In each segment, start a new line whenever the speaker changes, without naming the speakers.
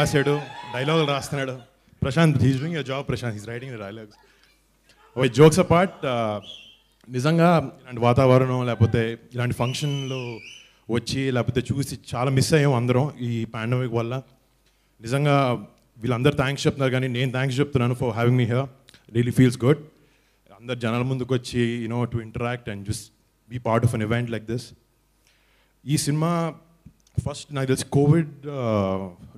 రాశాడు డైలాగులు రాస్తున్నాడు Prashanth he's doing your job Prashanth he's writing the dialogues why jokes apart నిజంగా ఇలాంటి వాతావరణం లేకపోతే ఇలాంటి ఫంక్షన్లు వచ్చి లేకపోతే చూసి చాలా మిస్ అయ్యాం అందరం ఈ పాండమిక్ వల్ల నిజంగా వీళ్ళందరూ థ్యాంక్స్ చెప్తున్నారు కానీ నేను థ్యాంక్స్ చెప్తున్నాను for having me here really feels good అందరు జనాల ముందుకు వచ్చి you know to interact and just be part of an event like this ఈ సినిమా ఫస్ట్ నాకు తెలిసి కోవిడ్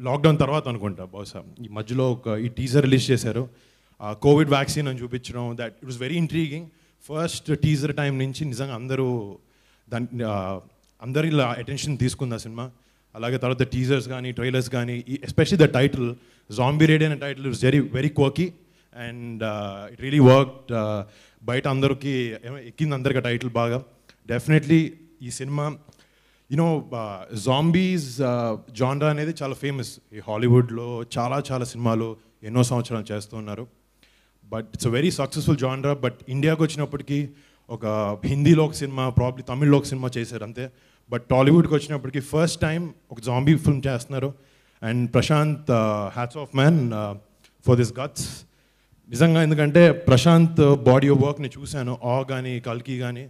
లాక్డౌన్ తర్వాత అనుకుంటా బహుశా ఈ మధ్యలో ఒక ఈ టీజర్ రిలీజ్ చేశారు కోవిడ్ వ్యాక్సిన్ అని చూపించడం that it was very intriguing first teaser time నుంచి నిజంగా అందరూ దాని అందరి అటెన్షన్ తీసుకుంది ఆ సినిమా అలాగే తర్వాత టీజర్స్ కానీ ట్రైలర్స్ కానీ especially the title zombie Reddy అనే title it's very very kooky and it really work బయట అందరికీ ఎక్కింది అందరికీ టైటిల్ బాగా డెఫినెట్లీ ఈ సినిమా యూనో జాంబీస్ జాండా అనేది చాలా ఫేమస్ ఈ హాలీవుడ్లో చాలా చాలా సినిమాలు ఎన్నో సంవత్సరాలు చేస్తూ ఉన్నారు but it's a very successful genre but ఇండియాకి వచ్చినప్పటికీ ఒక హిందీలో ఒక సినిమా ప్రాబ్లీ తమిళ్లో ఒక సినిమా చేశారు అంతే బట్ టాలీవుడ్కి వచ్చినప్పటికీ ఫస్ట్ టైం ఒక జాంబీ ఫిల్మ్ చేస్తున్నారు and Prashanth hats off man for this guts నిజంగా ఎందుకంటే ప్రశాంత్ బాడీ ఆఫ్ వర్క్ని చూశాను ఆ కానీ కల్కి కానీ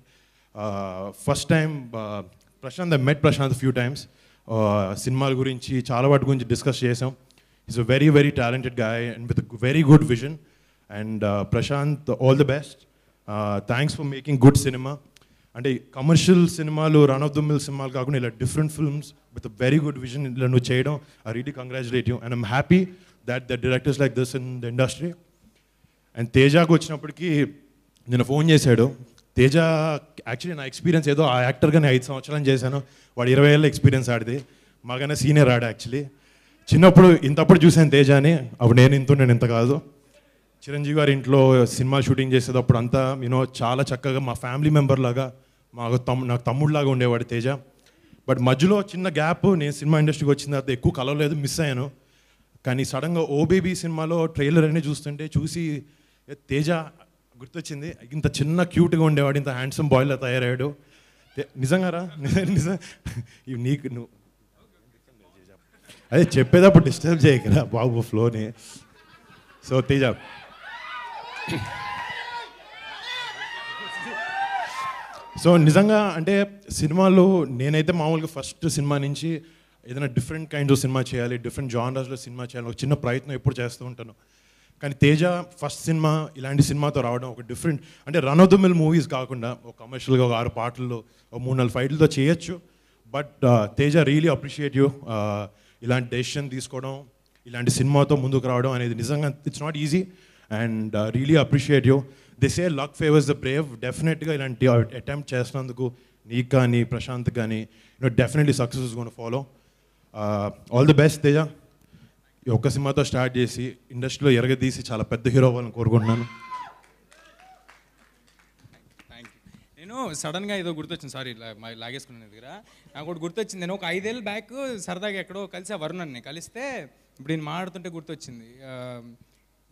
first time Prashanth I met Prashanth few times సినిమాల గురించి చాలా వాటి గురించి డిస్కస్ చేసాం is a very very talented guy and with very good vision and Prashanth all the best thanks for making good cinema అంటే కమర్షియల్ సినిమాలు రన్ ఆఫ్ ద మిల్ సినిమాలు కాకుండా ఇలా different films with very good vision ఇలా నువ్వు చేయడం I ready congratulate you and I'm happy that the directors like this in the industry and తేజాకు వచ్చినప్పటికీ నేను ఫోన్ చేశాడు తేజ యాక్చువల్లీ నా ఎక్స్పీరియన్స్ ఏదో ఆ యాక్టర్గానే ఐదు సంవత్సరాలు చేశాను వాడు ఇరవై ఏళ్ళ ఎక్స్పీరియన్స్ ఆడిది మాకనే సీనియర్ ఆడు యాక్చువల్లీ చిన్నప్పుడు ఇంతప్పుడు చూశాను అని అప్పుడు నేను ఇంత నేను ఇంత కాదు చిరంజీవి గారి ఇంట్లో సినిమా షూటింగ్ చేసేటప్పుడు అంతా యూనో చాలా చక్కగా మా ఫ్యామిలీ మెంబర్ లాగా మాకు తమ్ము నాకు తమ్ముడులాగా ఉండేవాడు తేజ బట్ మధ్యలో చిన్న గ్యాప్ నేను సినిమా ఇండస్ట్రీకి వచ్చిన తర్వాత ఎక్కువ కలవలేదు మిస్ అయ్యాను కానీ సడన్గా ఓబీబీ సినిమాలో ట్రైలర్ అన్నీ చూస్తుంటే చూసి తేజ గుర్తొచ్చింది ఇంత చిన్న క్యూట్గా ఉండేవాడు ఇంత హ్యాండ్సమ్ బాయ్లో తయారయ్యాడు నిజంగా రా నీకు నువ్వు అదే చెప్పేటప్పుడు డిస్టర్బ్ చేయకరా బాబు ఫ్లోని సో తేజ సో నిజంగా అంటే సినిమాలో నేనైతే మామూలుగా ఫస్ట్ సినిమా నుంచి ఏదైనా డిఫరెంట్ కైండ్స్ ఆఫ్ సినిమా చేయాలి డిఫరెంట్ జానర్స్లో సినిమా చేయాలి ఒక చిన్న ప్రయత్నం ఎప్పుడు చేస్తూ ఉంటాను కానీ తేజ ఫస్ట్ సినిమా ఇలాంటి సినిమాతో రావడం ఒక డిఫరెంట్ అంటే run of the mill movies కాకుండా ఒక కమర్షియల్గా ఒక ఆరు పాటల్లో ఒక మూడు నాలుగు ఫైట్లతో చేయొచ్చు but uh, Teja really appreciate you ఇలాంటి డెసిషన్ తీసుకోవడం ఇలాంటి సినిమాతో ముందుకు రావడం అనేది నిజంగా it's not easy and really appreciate you this a luck favours the brave డెఫినెట్గా ఇలాంటి అటెంప్ట్ చేసినందుకు నీకు కానీ ప్రశాంత్ కానీ you know definitely success gonna follow all the best Teja ఈ ఒక్క సినిమాతో స్టార్ట్ చేసి ఇండస్ట్రీలో ఎరగదీసి చాలా పెద్ద హీరో అవ్వాలని కోరుకుంటున్నాను
నేను సడన్గా ఏదో గుర్తొచ్చింది సారీ లాగేసుకున్నాను దగ్గర నాకు ఒకటి గుర్తొచ్చింది నేను ఒక ఐదేళ్ళ బ్యాక్ సరదాగా ఎక్కడో కలిసి ఆ వరుణాన్ని కలిస్తే ఇప్పుడు నేను మాట్లాడుతుంటే గుర్తొచ్చింది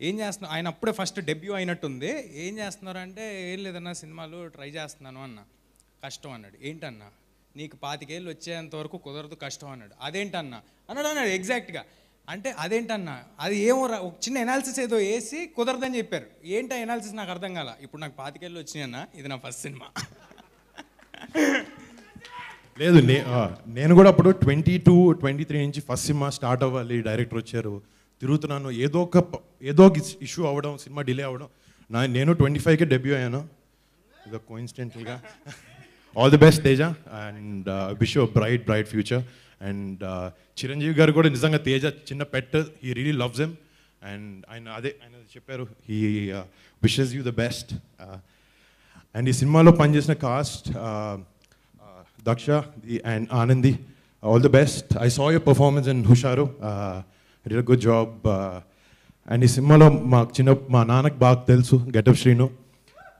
ఏం చేస్తున్నా ఆయన అప్పుడే ఫస్ట్ డెబ్యూ అయినట్టుంది ఏం చేస్తున్నారు అంటే ఏం లేదన్నా సినిమాలు ట్రై చేస్తున్నాను అన్న కష్టం అన్నాడు ఏంటన్నా నీకు పాతికేళ్ళు వచ్చేంత వరకు కుదరదు కష్టం అన్నాడు అదేంటన్నా అన్నాడు అన్నాడు ఎగ్జాక్ట్గా అంటే అదేంటన్నా అది ఏమో ఒక చిన్న ఎనాలిసిస్ ఏదో వేసి కుదరదని చెప్పారు ఏంటి ఎనాలిసిస్ నాకు అర్థం కాల ఇప్పుడు నాకు పాతికేళ్ళు వచ్చినాయి అన్న ఇది నా ఫస్ట్ సినిమా
లేదు నేను కూడా అప్పుడు ట్వంటీ టూ ట్వంటీ త్రీ నుంచి ఫస్ట్ సినిమా స్టార్ట్ అవ్వాలి డైరెక్టర్ వచ్చారు తిరుగుతున్నాను ఏదో ఒక ఏదో ఒక ఇష్యూ అవ్వడం సినిమా డిలే అవ్వడం నా నేను ట్వంటీ ఫైవ్కి డెబ్యూ అయ్యాను ఇక కోయిన్సిడెంటల్గా all the best Teja and wish bright bright future and Chiranjeevi uh, గారు కూడా నిజంగా తేజ చిన్న పెట్ he really loves M and ఆయన అదే ఆయన చెప్పారు he wishes you the best and ఈ సినిమాలో పనిచేసిన cost uh, uh, Daksha and Anandi all the best I saw your performance and హుషారు రియల్ గుడ్ జాబ్ అండ్ ఈ సినిమాలో మా చిన్న మా నాన్నకు బాగా తెలుసు గెటప్ శ్రీను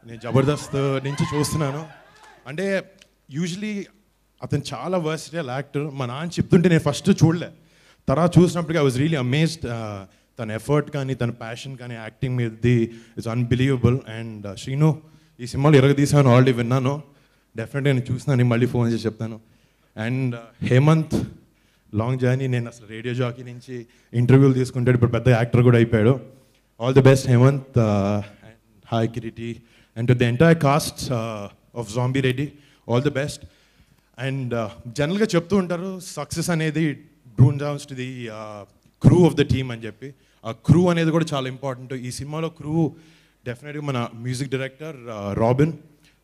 నేను జబర్దస్త్ నుంచి చూస్తున్నాను అంటే యూజువలీ అతను చాలా వర్సిటల్ యాక్టర్ మా నాన్న చెప్తుంటే నేను ఫస్ట్ చూడలే తర్వాత చూసినప్పటికీ ఐ వాజ్ రియలీ అమేజ్డ్ తన ఎఫర్ట్ కానీ తన ప్యాషన్ కానీ acting the it's unbelievable and Srinu ఈ సినిమాలు ఎరగదీసాను ఆల్రెడీ విన్నాను డెఫినెట్గా నేను చూసినాను మళ్ళీ ఫోన్ చేసి చెప్తాను and uh, Hemanth long journey నేను అసలు రేడియో జాకీ నుంచి ఇంటర్వ్యూలు తీసుకుంటాడు ఇప్పుడు పెద్ద యాక్టర్ కూడా అయిపోయాడు all the best Hemanth hi Kiriti and the entire cast of zombie Reddy all the best and జనరల్గా uh, చెప్తూ ఉంటారు సక్సెస్ అనేది డ్రూన్ జాన్స్ to the crew of the team అని చెప్పి ఆ క్రూ అనేది కూడా చాలా ఇంపార్టెంట్ ఈ సినిమాలో క్రూ డెఫినెట్గా మన మ్యూజిక్ డైరెక్టర్ రాబిన్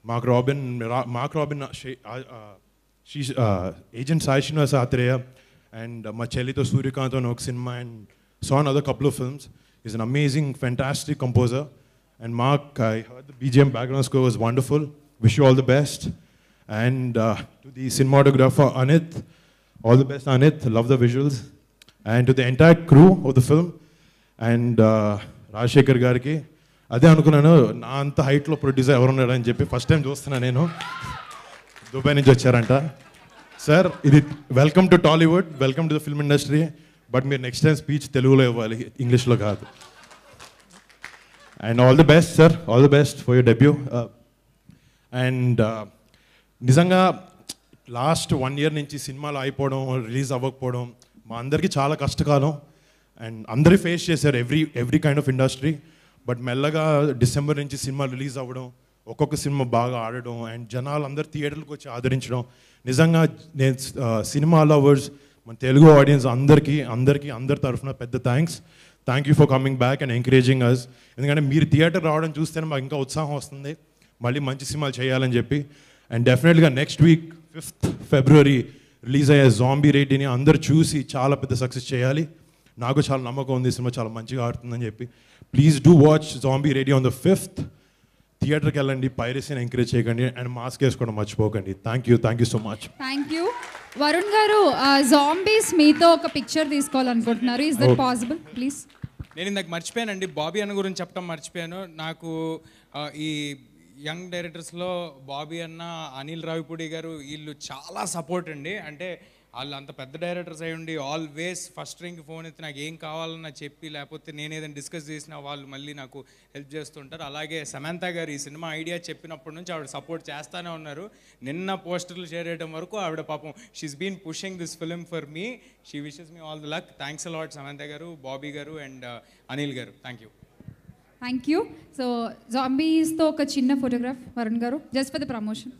మాకు రాబిన్ మాకు రాబిన్ ఏజెంట్ సాయి శ్రీనివాస్ ఆత్రేయ అండ్ మా చెల్లితో సూర్యకాంత్ అని ఒక సినిమా అండ్ సాన్ other couple of films is an amazing fantastic composer and Mark I hear the BGM background score was wonderful wish you all the best and to the the Anith all the best Anith love the visuals and And to the entire crew of the film and uh, గారికి అదే అనుకున్నాను నా అంత హైట్లో producer ఎవరున్నాడు అని చెప్పి first time చూస్తున్నాను నేను దుబాయ్ నుంచి వచ్చారంట సార్ ఇది welcome to Tollywood welcome to the film industry but మీరు నెక్స్ట్ టైం స్పీచ్ తెలుగులో ఇవ్వాలి ఇంగ్లీష్లో కాదు and all the best sir all the best for your debut and నిజంగా లాస్ట్ వన్ ఇయర్ నుంచి సినిమాలు అయిపోవడం రిలీజ్ అవ్వకపోవడం మా అందరికీ చాలా కష్టకాలం అండ్ అందరూ ఫేస్ చేశారు every every kind of industry but మెల్లగా డిసెంబర్ నుంచి సినిమా రిలీజ్ అవ్వడం ఒక్కొక్క సినిమా బాగా ఆడడం అండ్ జనాలు అందరు థియేటర్లకు వచ్చి ఆదరించడం నిజంగా నేను సినిమా లవర్స్ మన తెలుగు ఆడియన్స్ అందరికీ అందరికీ అందరి తరఫున పెద్ద thanks thank you for coming back and encouraging us ఎందుకంటే మీరు థియేటర్ రావడం చూస్తేనే మాకు ఇంకా ఉత్సాహం వస్తుంది మళ్ళీ మంచి సినిమాలు చేయాలని చెప్పి అండ్ డెఫినెట్గా next week fifth February release అయ్యే జాంబీ రెడ్డిని అందరు చూసి చాలా పెద్ద సక్సెస్ చేయాలి నాకు చాలా నమ్మకం ఉంది సినిమా చాలా మంచిగా ఆడుతుందని చెప్పి please do watch zombie Reddy on the fifth థియేటర్కి వెళ్ళండి పైరసీని ఎంకరేజ్ చేయకండి అండ్ మాస్క్ వేసుకోవడం మర్చిపోకండి thank you thank you so much
thank you Varun గారు జాంబీస్ మీతో ఒక పిక్చర్ తీసుకోవాలనుకుంటున్నారు ఇస్ దట్ పాసిబుల్ ప్లీజ్ నేను ఇందాక మర్చిపోయానండి బాబీ అన్న గురించి చెప్పడం మర్చిపోయాను నాకు ఈ యంగ్ డైరెక్టర్స్లో బాబీ అన్న అనిల్ రావిపూడి గారు వీళ్ళు చాలా సపోర్ట్ అండి అంటే వాళ్ళు అంత పెద్ద డైరెక్టర్స్ అయి ఉండి ఆల్వేస్ ఫస్ట్ రింగ్ ఫోన్ అయితే నాకు ఏం కావాలన్నా చెప్పి లేకపోతే నేను ఏదైనా డిస్కస్ చేసినా వాళ్ళు మళ్ళీ నాకు హెల్ప్ చేస్తుంటారు అలాగే సమంత గారు ఈ సినిమా ఐడియా చెప్పినప్పటి నుంచి ఆవిడ సపోర్ట్ చేస్తూనే ఉన్నారు నిన్న పోస్టర్లు షేర్ చేయడం వరకు ఆవిడ పాపం she's been pushing this film for me she wishes me all the luck thanks a lot Samantha గారు బాబీ గారు అండ్ uh, అనిల్ గారు thank you thank you so జాంబీస్తో ఒక చిన్న ఫోటోగ్రాఫ్ వరుణ్ గారు జస్ట్ ఫర్ ద ప్రమోషన్